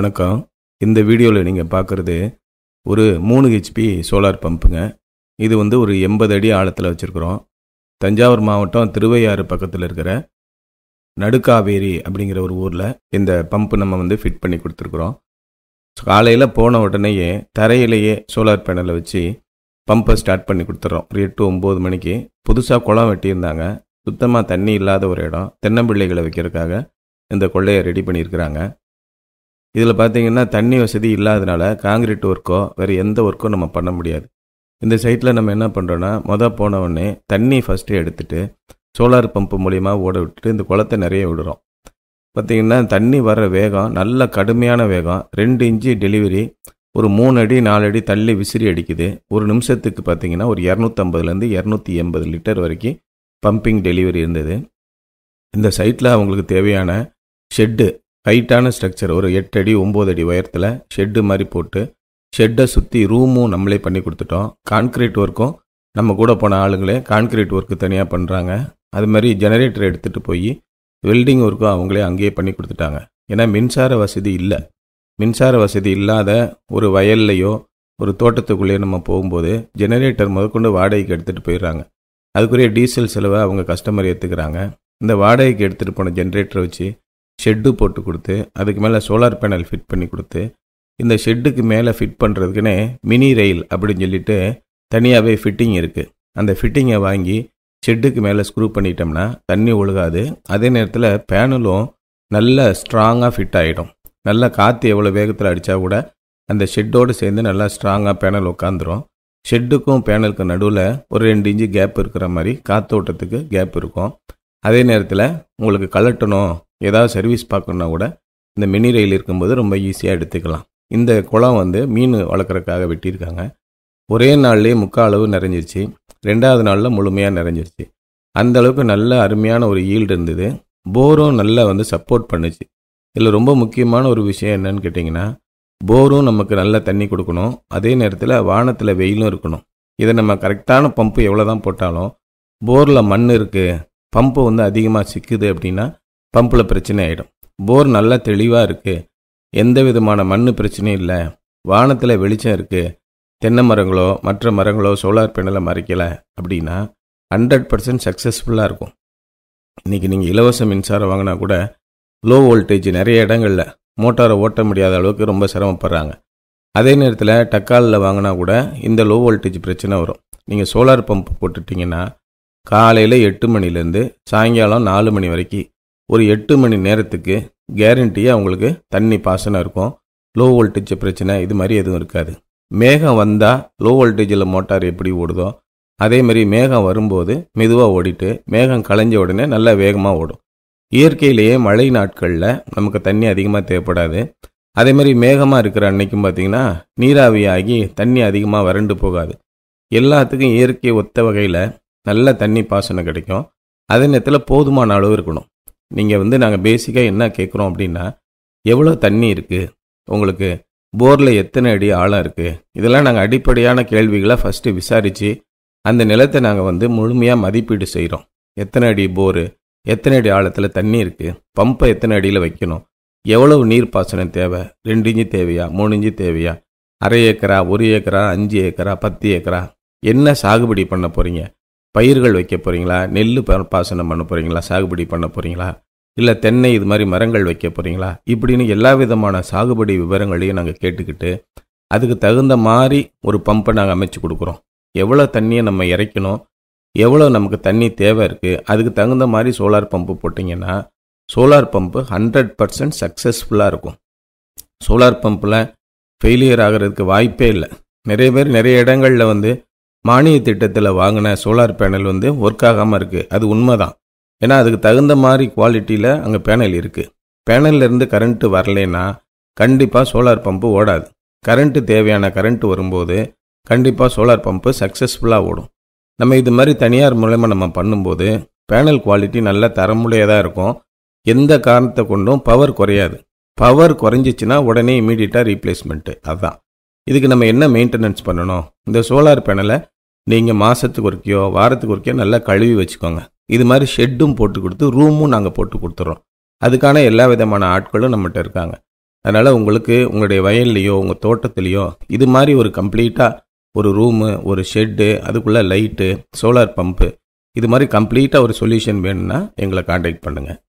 வணக்கம் இந்த வீடியோவில் நீங்கள் பார்க்குறது ஒரு மூணு ஹெச்பி சோலார் பம்புங்க இது வந்து ஒரு எண்பது அடி ஆழத்தில் வச்சுருக்குறோம் தஞ்சாவூர் மாவட்டம் திருவையாறு பக்கத்தில் இருக்கிற நடுக்காவேரி அப்படிங்கிற ஒரு ஊரில் இந்த பம்பு நம்ம வந்து ஃபிட் பண்ணி கொடுத்துருக்குறோம் காலையில் போன உடனேயே தரையிலேயே சோலார் பேனலை வச்சு பம்பை ஸ்டார்ட் பண்ணி கொடுத்துட்றோம் ஒரு எட்டு ஒம்பது மணிக்கு புதுசாக குளம் வெட்டியிருந்தாங்க சுத்தமாக தண்ணி இல்லாத ஒரு இடம் தென்னம்பிள்ளைகளை வைக்கிறதுக்காக இந்த கொள்ளையை ரெடி பண்ணியிருக்கிறாங்க இதில் பார்த்தீங்கன்னா தண்ணி வசதி இல்லாதனால காங்கிரீட் ஒர்க்கோ வேறு எந்த ஒர்க்கோ நம்ம பண்ண முடியாது இந்த சைட்டில் நம்ம என்ன பண்ணுறோன்னா மொதல் போனவுடனே தண்ணி ஃபஸ்ட்டு எடுத்துகிட்டு சோலார் பம்பு மூலிமா ஓட விட்டுட்டு இந்த குளத்தை நிறைய விடுறோம் பார்த்திங்கன்னா தண்ணி வர வேகம் நல்ல கடுமையான வேகம் ரெண்டு இன்ச்சு டெலிவரி ஒரு மூணு அடி நாலு அடி தள்ளி விசிறி அடிக்குது ஒரு நிமிஷத்துக்கு பார்த்திங்கன்னா ஒரு இரநூத்தம்பதுலேருந்து இரநூத்தி எண்பது லிட்டர் வரைக்கும் பம்பிங் டெலிவரி இருந்தது இந்த சைட்டில் அவங்களுக்கு தேவையான ஷெட்டு ஹைட்டான ஸ்ட்ரக்சர் ஒரு எட்டு அடி ஒம்பது அடி உயரத்தில் ஷெட்டு மாதிரி போட்டு ஷெட்டை சுற்றி ரூமும் நம்மளே பண்ணி கொடுத்துட்டோம் கான்க்ரீட் ஒர்க்கும் நம்ம கூட போன ஆளுங்களே கான்க்ரீட் ஒர்க்கு தனியாக பண்ணுறாங்க அது மாதிரி ஜெனரேட்டர் எடுத்துகிட்டு போய் வெல்டிங் ஒர்க்கும் அவங்களே அங்கேயே பண்ணி கொடுத்துட்டாங்க ஏன்னா மின்சார வசதி இல்லை மின்சார வசதி இல்லாத ஒரு வயல்லையோ ஒரு தோட்டத்துக்குள்ளேயோ நம்ம போகும்போது ஜெனரேட்டர் முதற்கொண்டு வாடகைக்கு எடுத்துகிட்டு போயிடுறாங்க அதுக்குரிய டீசல் செலவை அவங்க கஸ்டமர் ஏற்றுக்கிறாங்க இந்த வாடகைக்கு எடுத்துகிட்டு போன ஜென்ரேட்டரை வச்சு ஷெட்டு போட்டு கொடுத்து அதுக்கு மேலே சோலார் பேனல் ஃபிட் பண்ணி கொடுத்து இந்த ஷெட்டுக்கு மேலே ஃபிட் பண்ணுறதுக்குன்னே மினி ரயில் அப்படின்னு சொல்லிட்டு தனியாகவே ஃபிட்டிங் இருக்குது அந்த ஃபிட்டிங்கை வாங்கி ஷெட்டுக்கு மேலே ஸ்க்ரூ பண்ணிட்டோம்னா தண்ணி ஒழுகாது அதே நேரத்தில் பேனலும் நல்ல ஸ்ட்ராங்காக ஃபிட் ஆகிடும் நல்லா காற்று எவ்வளோ வேகத்தில் அடித்தா கூட அந்த ஷெட்டோடு சேர்ந்து நல்லா ஸ்ட்ராங்காக பேனல் உட்காந்துரும் ஷெட்டுக்கும் பேனலுக்கும் நடுவில் ஒரு ரெண்டு இன்ச்சு கேப் இருக்கிற மாதிரி காற்றோட்டத்துக்கு கேப் இருக்கும் அதே நேரத்தில் உங்களுக்கு கலட்டணும் ஏதாவது சர்வீஸ் பார்க்கணுன்னா கூட இந்த மினி ரயில் இருக்கும்போது ரொம்ப ஈஸியாக எடுத்துக்கலாம் இந்த குளம் வந்து மீன் வளர்க்குறக்காக வெட்டியிருக்காங்க ஒரே நாள்லேயே முக்கால் அளவு நிறைஞ்சிருச்சு ரெண்டாவது நாளில் முழுமையாக நிறைஞ்சிருச்சு அந்தளவுக்கு நல்ல அருமையான ஒரு ஈல்டு இருந்தது போரும் நல்லா வந்து சப்போர்ட் பண்ணுச்சு இதில் ரொம்ப முக்கியமான ஒரு விஷயம் என்னன்னு கேட்டிங்கன்னா போரும் நமக்கு நல்ல தண்ணி கொடுக்கணும் அதே நேரத்தில் வானத்தில் வெயிலும் இருக்கணும் இதை நம்ம கரெக்டான பம்பு எவ்வளோ தான் போட்டாலும் போரில் மண் இருக்குது பம்பு வந்து அதிகமாக சிக்குது அப்படின்னா பம்பில் பிரச்சனை ஆகிடும் போர் நல்லா தெளிவாக இருக்குது எந்த விதமான மண் பிரச்சனையும் இல்லை வானத்தில் வெளிச்சம் இருக்குது தென்னை மரங்களோ மற்ற மரங்களோ சோலார் பேனலை மறைக்கலை அப்படின்னா ஹண்ட்ரட் பர்சன்ட் சக்ஸஸ்ஃபுல்லாக இருக்கும் இன்றைக்கி நீங்கள் இலவச மின்சாரம் வாங்கினா கூட லோ வோல்டேஜ் நிறைய இடங்களில் மோட்டாரை ஓட்ட முடியாத அளவுக்கு ரொம்ப சிரமப்படுறாங்க அதே நேரத்தில் டக்காலில் வாங்கினா கூட இந்த லோ வோல்டேஜ் பிரச்சனை வரும் நீங்கள் சோலார் பம்ப் போட்டுட்டிங்கன்னா காலையில் எட்டு மணிலேருந்து சாயங்காலம் நாலு மணி வரைக்கும் ஒரு எட்டு மணி நேரத்துக்கு கேரண்டியாக உங்களுக்கு தண்ணி பாசனம் இருக்கும் லோ வோல்டேஜ் பிரச்சனை இது மாதிரி எதுவும் இருக்காது மேகம் வந்தால் லோ வோல்டேஜில் மோட்டார் எப்படி ஓடுதோ அதே மாதிரி மேகம் வரும்போது மெதுவாக ஓடிட்டு மேகம் களைஞ்ச உடனே நல்லா வேகமாக ஓடும் இயற்கையிலேயே மழை நாட்களில் நமக்கு தண்ணி அதிகமாக தேவைப்படாது அதே மாதிரி மேகமாக இருக்கிற அன்னைக்கும் பார்த்திங்கன்னா நீராவியாகி தண்ணி அதிகமாக வறண்டு போகாது எல்லாத்துக்கும் இயற்கை ஒத்த வகையில் நல்ல தண்ணி பாசனம் கிடைக்கும் அதே நேரத்தில் போதுமான அளவு இருக்கணும் நீங்கள் வந்து நாங்கள் பேசிக்காக என்ன கேட்குறோம் அப்படின்னா எவ்வளோ தண்ணி இருக்குது உங்களுக்கு போரில் எத்தனை அடி ஆழம் இருக்குது இதெல்லாம் நாங்கள் அடிப்படையான கேள்விகளை ஃபஸ்ட்டு விசாரித்து அந்த நிலத்தை நாங்கள் வந்து முழுமையாக மதிப்பீடு செய்கிறோம் எத்தனை அடி போரு எத்தனை அடி ஆழத்தில் தண்ணி இருக்குது பம்பை எத்தனை அடியில் வைக்கணும் எவ்வளவு நீர் பாசனம் தேவை ரெண்டு இஞ்சி தேவையா மூணு இஞ்சி தேவையா அரை ஏக்கரா ஒரு ஏக்கரா அஞ்சு ஏக்கரா பத்து ஏக்கரா என்ன சாகுபடி பண்ண போகிறீங்க பயிர்கள் வைக்க போகிறீங்களா நெல் பாசனம் பண்ண போகிறீங்களா சாகுபடி பண்ண போகிறீங்களா இல்லை தென்னை இது மாதிரி மரங்கள் வைக்க போகிறீங்களா இப்படின்னு எல்லா விதமான சாகுபடி விவரங்களையும் நாங்கள் கேட்டுக்கிட்டு அதுக்கு தகுந்த மாதிரி ஒரு பம்பை நாங்கள் அமைச்சு கொடுக்குறோம் எவ்வளோ தண்ணியை நம்ம இறைக்கணும் எவ்வளோ நமக்கு தண்ணி தேவை இருக்குது அதுக்கு தகுந்த மாதிரி சோலார் பம்பு போட்டிங்கன்னா சோலார் பம்பு ஹண்ட்ரட் பர்சன்ட் சக்ஸஸ்ஃபுல்லாக இருக்கும் சோலார் பம்பில் ஃபெயிலியர் ஆகிறதுக்கு வாய்ப்பே இல்லை நிறைய பேர் நிறைய இடங்களில் வந்து மானிய திட்டத்தில் வாங்கின சோலார் பேனல் வந்து ஒர்க் ஆகாமல் இருக்குது அது உண்மை தான் ஏன்னா அதுக்கு தகுந்த மாதிரி குவாலிட்டியில் அங்கே பேனல் இருக்குது பேனல்லேருந்து கரண்ட்டு வரலைன்னா கண்டிப்பாக சோலார் பம்பு ஓடாது கரண்ட்டு தேவையான கரண்ட் வரும்போது கண்டிப்பாக சோலார் பம்பு சக்ஸஸ்ஃபுல்லாக ஓடும் நம்ம இது மாதிரி தனியார் மூலயமா நம்ம பண்ணும்போது பேனல் குவாலிட்டி நல்ல தரமுடையதாக இருக்கும் எந்த காரணத்தை கொண்டும் பவர் குறையாது பவர் குறைஞ்சிச்சின்னா உடனே இமீடியட்டாக ரீப்ளேஸ்மெண்ட்டு அதுதான் இதுக்கு நம்ம என்ன மெயின்டெனன்ஸ் பண்ணணும் இந்த சோலார் பேனலை நீங்கள் மாதத்துக்கு ஒருக்கையோ வாரத்துக்கு ஒருக்கையோ நல்லா கழுவி வச்சுக்கோங்க இது மாதிரி ஷெட்டும் போட்டு கொடுத்து ரூமும் நாங்கள் போட்டு கொடுத்துட்றோம் அதுக்கான எல்லா விதமான ஆட்களும் நம்மகிட்ட இருக்காங்க அதனால் உங்களுக்கு உங்களுடைய வயல்லையோ உங்கள் தோட்டத்துலேயோ இது மாதிரி ஒரு கம்ப்ளீட்டாக ஒரு ரூமு ஒரு ஷெட்டு அதுக்குள்ளே லைட்டு சோலார் பம்பு இது மாதிரி கம்ப்ளீட்டாக ஒரு சொல்யூஷன் வேணும்னா எங்களை காண்டாக்ட் பண்ணுங்கள்